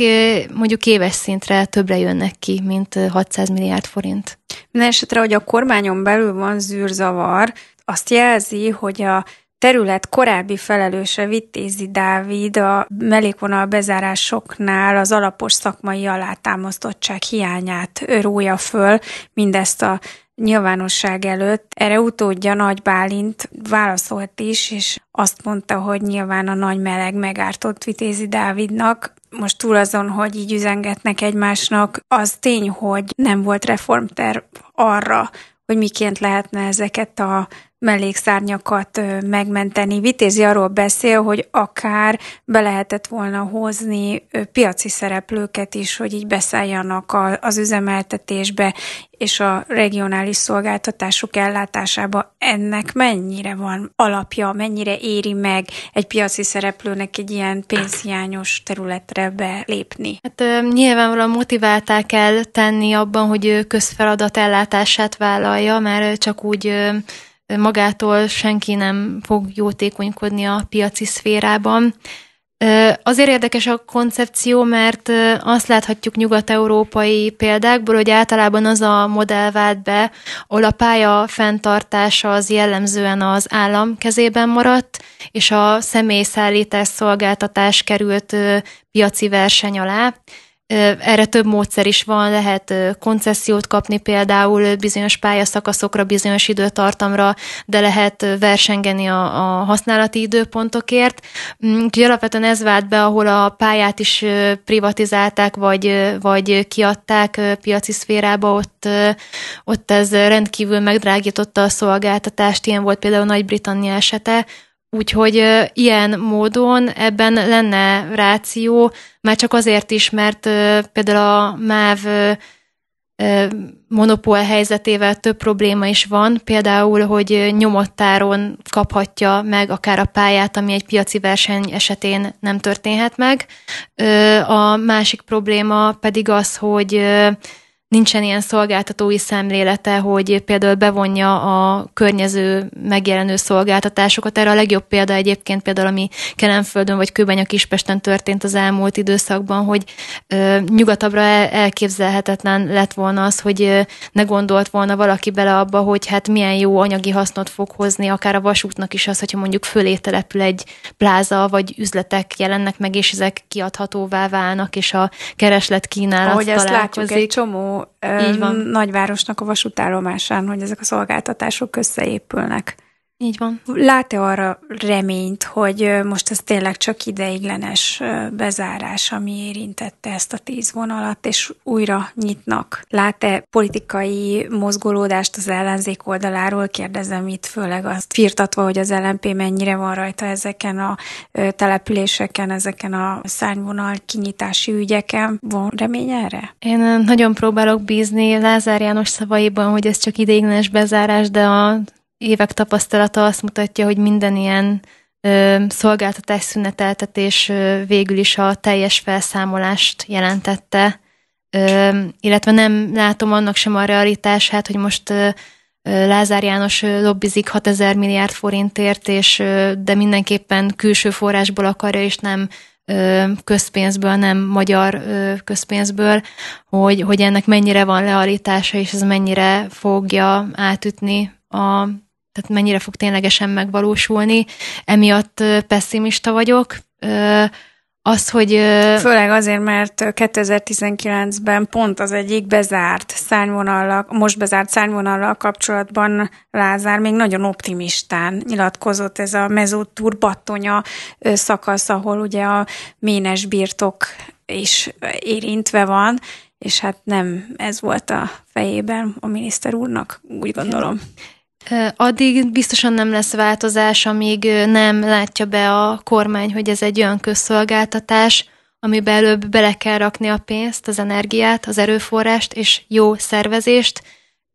mondjuk éves szintre többre jönnek ki, mint 600 milliárd forint. Minden esetre, hogy a kormányon belül van zűrzavar, azt jelzi, hogy a terület korábbi felelőse Vittézi Dávid a melékvonal bezárásoknál az alapos szakmai alátámasztottság hiányát rója föl, mindezt a nyilvánosság előtt. Erre utódja Nagy Bálint válaszolt is, és azt mondta, hogy nyilván a nagy meleg megártott Vitézi Dávidnak, most túl azon, hogy így üzengetnek egymásnak, az tény, hogy nem volt reformterv arra, hogy miként lehetne ezeket a mellékszárnyakat megmenteni. Vitézi arról beszél, hogy akár be lehetett volna hozni piaci szereplőket is, hogy így beszálljanak az üzemeltetésbe és a regionális szolgáltatások ellátásába. Ennek mennyire van alapja, mennyire éri meg egy piaci szereplőnek egy ilyen pénzhiányos területre belépni? Hát nyilvánvalóan motiválták kell tenni abban, hogy közfeladat ellátását vállalja, mert csak úgy magától senki nem fog jótékonykodni a piaci szférában. Azért érdekes a koncepció, mert azt láthatjuk nyugat-európai példákból, hogy általában az a modell vált be, ahol a pálya fenntartása az jellemzően az állam kezében maradt, és a személyszállítás szolgáltatás került piaci verseny alá. Erre több módszer is van, lehet koncesziót kapni például bizonyos pályaszakaszokra, bizonyos időtartamra, de lehet versengeni a, a használati időpontokért. Mm, úgyhogy alapvetően ez vált be, ahol a pályát is privatizálták, vagy, vagy kiadták piaci szférába, ott, ott ez rendkívül megdrágította a szolgáltatást. Ilyen volt például Nagy-Britannia esete, Úgyhogy ilyen módon ebben lenne ráció, már csak azért is, mert például a MÁV monopól helyzetével több probléma is van, például, hogy nyomottáron kaphatja meg akár a pályát, ami egy piaci verseny esetén nem történhet meg. A másik probléma pedig az, hogy nincsen ilyen szolgáltatói szemlélete, hogy például bevonja a környező megjelenő szolgáltatásokat. Erre a legjobb példa egyébként például, ami Kelenföldön vagy a Kispesten történt az elmúlt időszakban, hogy ö, nyugatabbra elképzelhetetlen lett volna az, hogy ö, ne gondolt volna valaki bele abba, hogy hát milyen jó anyagi hasznot fog hozni, akár a vasútnak is az, hogyha mondjuk fölé települ egy pláza, vagy üzletek jelennek meg, és ezek kiadhatóvá válnak, és a kereslet kínálat Ahogy ezt találkozik. látjuk egy csomó így van. nagyvárosnak a vasútállomásán, hogy ezek a szolgáltatások összeépülnek. Így van. Lát-e arra reményt, hogy most ez tényleg csak ideiglenes bezárás, ami érintette ezt a tíz vonalat, és újra nyitnak? Lát-e politikai mozgolódást az ellenzék oldaláról? Kérdezem itt főleg azt firtatva, hogy az LNP mennyire van rajta ezeken a településeken, ezeken a szárnyvonal kinyitási ügyeken. Van remény erre? Én nagyon próbálok bízni Lázár János szavaiban, hogy ez csak ideiglenes bezárás, de a évek tapasztalata azt mutatja, hogy minden ilyen ö, szolgáltatás szüneteltetés ö, végül is a teljes felszámolást jelentette, ö, illetve nem látom annak sem a realitását, hogy most ö, Lázár János lobbizik 6000 milliárd forintért, és, de mindenképpen külső forrásból akarja, és nem közpénzből, nem magyar közpénzből, hogy, hogy ennek mennyire van realitása, és ez mennyire fogja átütni a tehát mennyire fog ténylegesen megvalósulni. Emiatt pessimista vagyok. Az, hogy... Főleg azért, mert 2019-ben pont az egyik bezárt szárnyvonallal, most bezárt szárnyvonallal kapcsolatban Lázár még nagyon optimistán nyilatkozott ez a mezótúr battonya szakasz, ahol ugye a ménes birtok is érintve van, és hát nem ez volt a fejében a miniszter úrnak, úgy gondolom. Addig biztosan nem lesz változás, amíg nem látja be a kormány, hogy ez egy olyan közszolgáltatás, ami előbb bele kell rakni a pénzt, az energiát, az erőforrást és jó szervezést,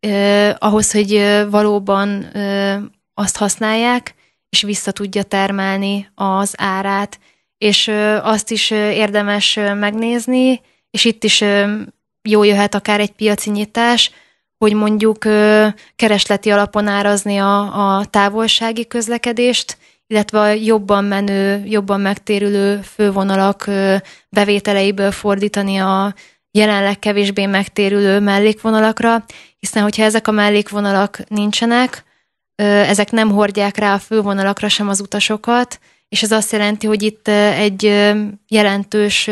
eh, ahhoz, hogy valóban eh, azt használják, és vissza tudja termelni az árát. És eh, azt is érdemes megnézni, és itt is jó jöhet akár egy piaci nyitás, hogy mondjuk keresleti alapon árazni a, a távolsági közlekedést, illetve a jobban menő, jobban megtérülő fővonalak bevételeiből fordítani a jelenleg kevésbé megtérülő mellékvonalakra, hiszen hogyha ezek a mellékvonalak nincsenek, ezek nem hordják rá a fővonalakra sem az utasokat, és ez azt jelenti, hogy itt egy jelentős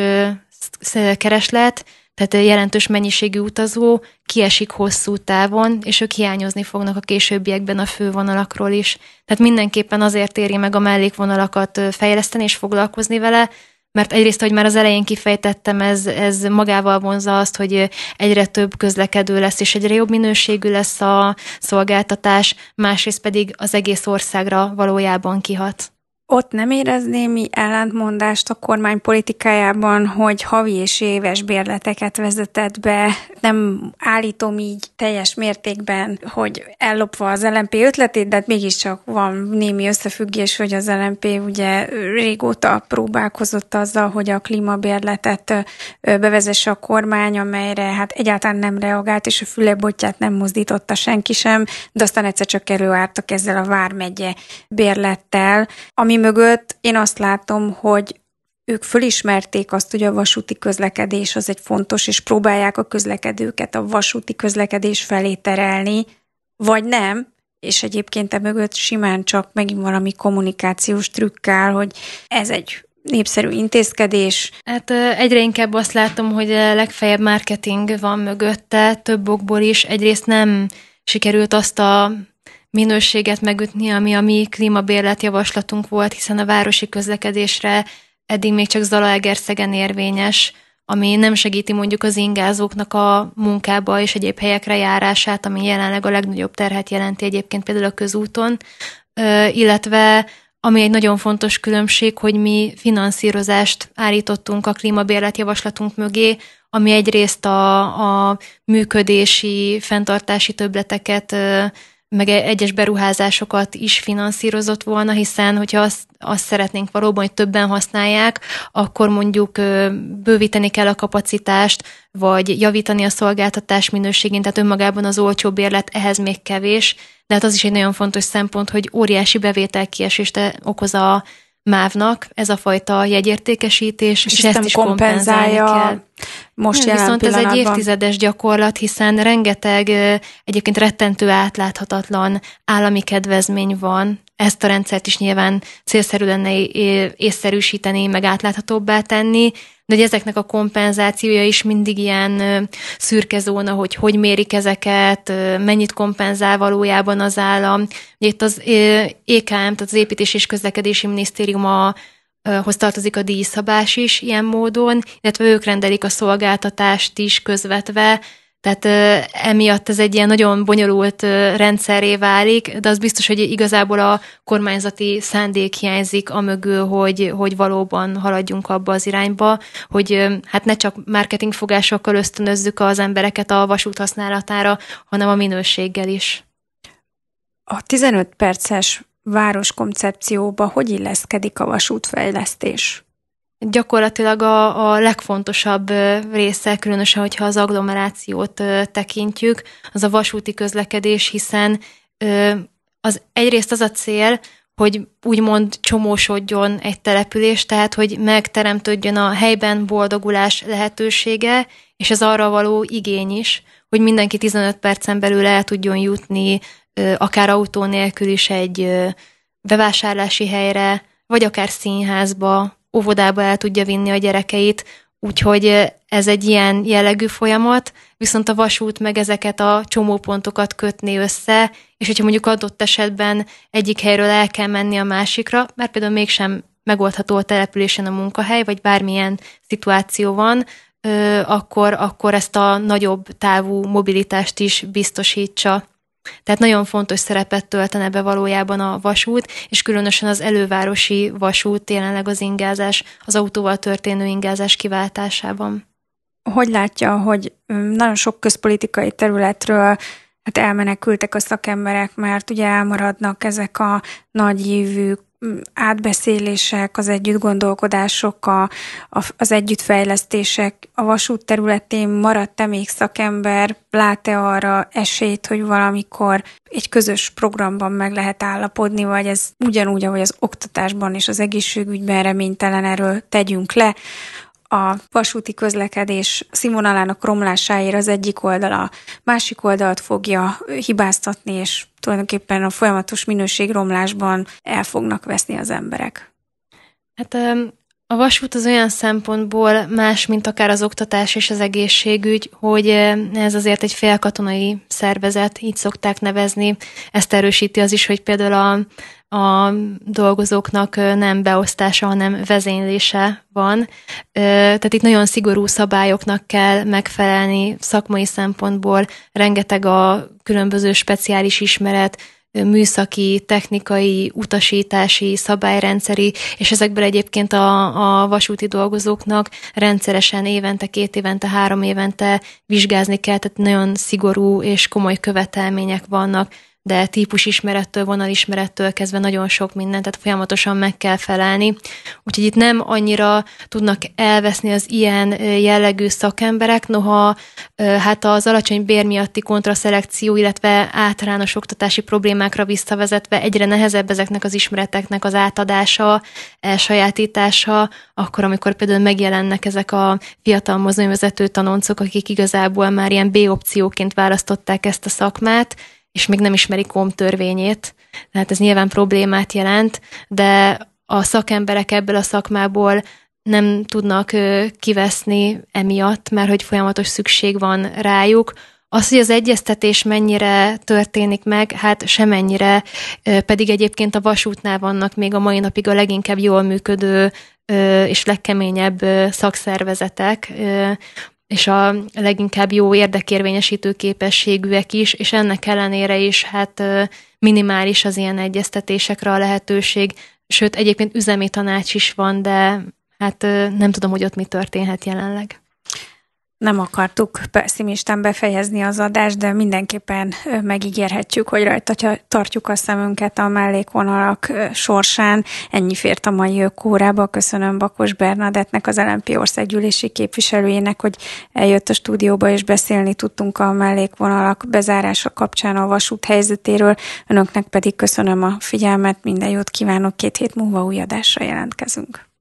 kereslet, tehát jelentős mennyiségű utazó kiesik hosszú távon, és ők hiányozni fognak a későbbiekben a fővonalakról is. Tehát mindenképpen azért éri meg a mellékvonalakat fejleszteni és foglalkozni vele, mert egyrészt, hogy már az elején kifejtettem, ez, ez magával vonza azt, hogy egyre több közlekedő lesz, és egyre jobb minőségű lesz a szolgáltatás, másrészt pedig az egész országra valójában kihat. Ott nem érez némi ellentmondást a kormány politikájában, hogy havi és éves bérleteket vezetett be. Nem állítom így teljes mértékben, hogy ellopva az LMP ötletét, de hát mégiscsak van némi összefüggés, hogy az LMP ugye régóta próbálkozott azzal, hogy a klímabérletet bevezesse a kormány, amelyre hát egyáltalán nem reagált, és a fülebotját nem mozdította senki sem, de aztán egyszer csak előártak ezzel a Vármegye bérlettel, ami ami mögött én azt látom, hogy ők fölismerték azt, hogy a vasúti közlekedés az egy fontos, és próbálják a közlekedőket a vasúti közlekedés felé terelni, vagy nem, és egyébként e mögött simán csak megint valami kommunikációs trükkál, hogy ez egy népszerű intézkedés? Hát egyre inkább azt látom, hogy legfeljebb marketing van mögötte, több okból is. Egyrészt nem sikerült azt a minőséget megütni, ami a mi klímabérlet javaslatunk volt, hiszen a városi közlekedésre eddig még csak Zalaegerszegen érvényes, ami nem segíti mondjuk az ingázóknak a munkába és egyéb helyekre járását, ami jelenleg a legnagyobb terhet jelenti egyébként például a közúton, illetve ami egy nagyon fontos különbség, hogy mi finanszírozást állítottunk a klímabérlet javaslatunk mögé, ami egyrészt a, a működési, fenntartási töbleteket meg e- egyes beruházásokat is finanszírozott volna, hiszen hogyha azt, azt szeretnénk valóban, hogy többen használják, akkor mondjuk bővíteni kell a kapacitást, vagy javítani a szolgáltatás minőségén, tehát önmagában az olcsó bérlet ehhez még kevés, de hát az is egy nagyon fontos szempont, hogy óriási bevételkiesést e, okoz a mávnak ez a fajta jegyértékesítés, és, és ezt is kompenzálja. kompenzálja. Most jelen Viszont pillanatban. ez egy évtizedes gyakorlat, hiszen rengeteg egyébként rettentő átláthatatlan állami kedvezmény van, ezt a rendszert is nyilván célszerű lenne észszerűsíteni, meg átláthatóbbá tenni, de hogy ezeknek a kompenzációja is mindig ilyen szürke zóna, hogy hogy mérik ezeket, mennyit kompenzál valójában az állam. itt az EKM, tehát az Építés és Közlekedési Minisztérium a hoz tartozik a díjszabás is ilyen módon, illetve ők rendelik a szolgáltatást is közvetve, tehát ö, emiatt ez egy ilyen nagyon bonyolult ö, rendszeré válik, de az biztos, hogy igazából a kormányzati szándék hiányzik a mögül, hogy, hogy valóban haladjunk abba az irányba, hogy ö, hát ne csak marketingfogásokkal ösztönözzük az embereket a vasút használatára, hanem a minőséggel is. A 15 perces városkoncepcióba hogy illeszkedik a vasútfejlesztés? gyakorlatilag a, a legfontosabb része, különösen, hogyha az agglomerációt tekintjük, az a vasúti közlekedés, hiszen az egyrészt az a cél, hogy úgymond csomósodjon egy település, tehát hogy megteremtődjön a helyben boldogulás lehetősége, és ez arra való igény is, hogy mindenki 15 percen belül el tudjon jutni, akár autó nélkül is egy bevásárlási helyre, vagy akár színházba, óvodába el tudja vinni a gyerekeit, úgyhogy ez egy ilyen jellegű folyamat, viszont a vasút meg ezeket a csomópontokat kötni össze, és hogyha mondjuk adott esetben egyik helyről el kell menni a másikra, mert például mégsem megoldható a településen a munkahely, vagy bármilyen szituáció van, akkor, akkor ezt a nagyobb távú mobilitást is biztosítsa. Tehát nagyon fontos szerepet töltene be valójában a vasút, és különösen az elővárosi vasút jelenleg az ingázás, az autóval történő ingázás kiváltásában. Hogy látja, hogy hm, nagyon sok közpolitikai területről hát elmenekültek a szakemberek, mert ugye elmaradnak ezek a nagy Mm, átbeszélések, az együtt gondolkodások, a, a, az együttfejlesztések. A vasút területén maradt-e még szakember? Lát-e arra esélyt, hogy valamikor egy közös programban meg lehet állapodni, vagy ez ugyanúgy, ahogy az oktatásban és az egészségügyben reménytelen erről tegyünk le, a vasúti közlekedés színvonalának romlásáért az egyik oldala másik oldalt fogja hibáztatni, és tulajdonképpen a folyamatos minőségromlásban el fognak veszni az emberek. Hát a vasút az olyan szempontból más, mint akár az oktatás és az egészségügy, hogy eh, ez azért egy félkatonai szervezet, így szokták nevezni. Ezt erősíti az is, hogy például a, a dolgozóknak eh, nem beosztása, hanem vezénylése van. Eh, tehát itt nagyon szigorú szabályoknak kell megfelelni szakmai szempontból, rengeteg a különböző speciális ismeret, műszaki, technikai, utasítási, szabályrendszeri, és ezekből egyébként a, a vasúti dolgozóknak rendszeresen évente, két évente, három évente vizsgázni kell, tehát nagyon szigorú és komoly követelmények vannak de típusismerettől, vonalismerettől kezdve nagyon sok mindent, tehát folyamatosan meg kell felelni. Úgyhogy itt nem annyira tudnak elveszni az ilyen jellegű szakemberek, noha hát az alacsony bér miatti kontraszelekció, illetve általános oktatási problémákra visszavezetve egyre nehezebb ezeknek az ismereteknek az átadása, elsajátítása, akkor, amikor például megjelennek ezek a fiatal mozdonyvezető tanoncok, akik igazából már ilyen B-opcióként választották ezt a szakmát, és még nem ismerik KOM törvényét, tehát ez nyilván problémát jelent, de a szakemberek ebből a szakmából nem tudnak kiveszni emiatt, mert hogy folyamatos szükség van rájuk. Az, hogy az egyeztetés mennyire történik meg, hát semennyire, pedig egyébként a vasútnál vannak még a mai napig a leginkább jól működő és legkeményebb szakszervezetek, és a leginkább jó érdekérvényesítő képességűek is, és ennek ellenére is hát minimális az ilyen egyeztetésekre a lehetőség, sőt egyébként üzemi tanács is van, de hát nem tudom, hogy ott mi történhet jelenleg. Nem akartuk pessimisten befejezni az adást, de mindenképpen megígérhetjük, hogy rajta tartjuk a szemünket a mellékvonalak sorsán. Ennyi fért a mai ökórába. Köszönöm Bakos Bernadettnek, az LNP országgyűlési képviselőjének, hogy eljött a stúdióba és beszélni tudtunk a mellékvonalak bezárása kapcsán a vasút helyzetéről. Önöknek pedig köszönöm a figyelmet, minden jót kívánok, két hét múlva új adásra jelentkezünk.